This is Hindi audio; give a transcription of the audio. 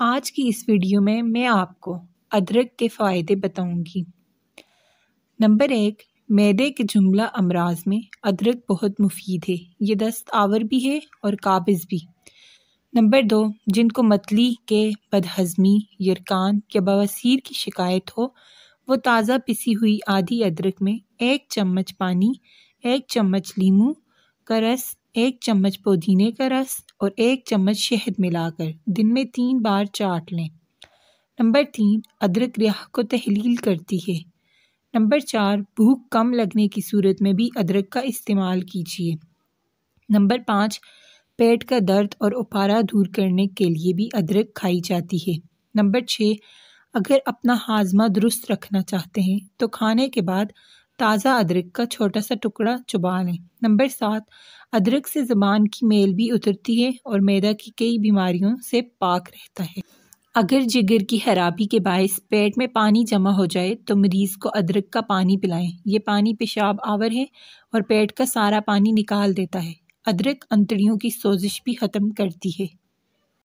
आज की इस वीडियो में मैं आपको अदरक के फ़ायदे बताऊंगी। नंबर एक मैदे के जुमला अमराज में अदरक बहुत मुफीद है ये आवर भी है और काबिज़ भी नंबर दो जिनको मतली के बदहज़मी यरकान या बवासीर की शिकायत हो वो ताज़ा पिसी हुई आधी अदरक में एक चम्मच पानी एक चम्मच लीमू का रस एक चम्मच पुदीने का रस और एक चम्मच शहद मिलाकर दिन में तीन बार चाट लें नंबर तीन अदरक रिहा को तहलील करती है नंबर चार भूख कम लगने की सूरत में भी अदरक का इस्तेमाल कीजिए नंबर पाँच पेट का दर्द और उपारा दूर करने के लिए भी अदरक खाई जाती है नंबर छः अगर अपना हाजमा दुरुस्त रखना चाहते हैं तो खाने के बाद ताज़ा अदरक का छोटा सा टुकड़ा चुबा लें नंबर सात अदरक से ज़बान की मेल भी उतरती है और मैदा की कई बीमारियों से पाक रहता है अगर जिगर की खराबी के बायस पेट में पानी जमा हो जाए तो मरीज़ को अदरक का पानी पिलाएं ये पानी पेशाब आवर है और पेट का सारा पानी निकाल देता है अदरक अंतड़ियों की सोजिश भी ख़त्म करती है